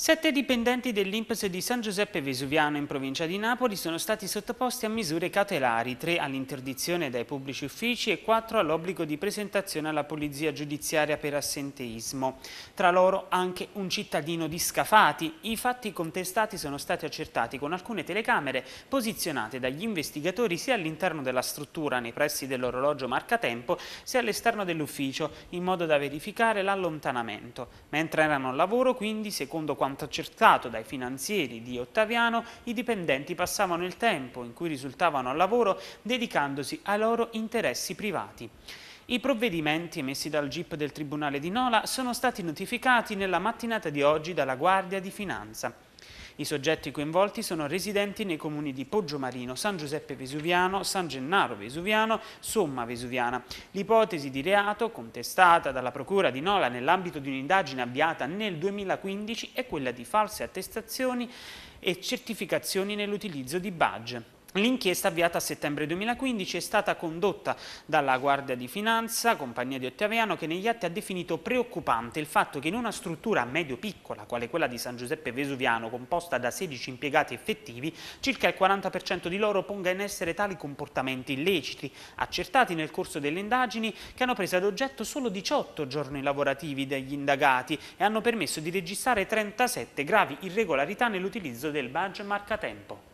Sette dipendenti dell'Imps di San Giuseppe Vesuviano in provincia di Napoli sono stati sottoposti a misure cautelari, tre all'interdizione dai pubblici uffici e quattro all'obbligo di presentazione alla polizia giudiziaria per assenteismo. Tra loro anche un cittadino di Scafati. I fatti contestati sono stati accertati con alcune telecamere posizionate dagli investigatori sia all'interno della struttura nei pressi dell'orologio marcatempo sia all'esterno dell'ufficio in modo da verificare l'allontanamento. Mentre erano al lavoro quindi, secondo quanto quanto accertato dai finanzieri di Ottaviano, i dipendenti passavano il tempo in cui risultavano al lavoro dedicandosi ai loro interessi privati. I provvedimenti emessi dal GIP del Tribunale di Nola sono stati notificati nella mattinata di oggi dalla Guardia di Finanza. I soggetti coinvolti sono residenti nei comuni di Poggiomarino, San Giuseppe Vesuviano, San Gennaro Vesuviano, Somma Vesuviana. L'ipotesi di reato contestata dalla Procura di Nola nell'ambito di un'indagine avviata nel 2015 è quella di false attestazioni e certificazioni nell'utilizzo di badge. L'inchiesta avviata a settembre 2015 è stata condotta dalla Guardia di Finanza, compagnia di Ottaviano, che negli atti ha definito preoccupante il fatto che in una struttura medio-piccola, quale quella di San Giuseppe Vesuviano, composta da 16 impiegati effettivi, circa il 40% di loro ponga in essere tali comportamenti illeciti, accertati nel corso delle indagini che hanno preso ad oggetto solo 18 giorni lavorativi degli indagati e hanno permesso di registrare 37 gravi irregolarità nell'utilizzo del badge marcatempo.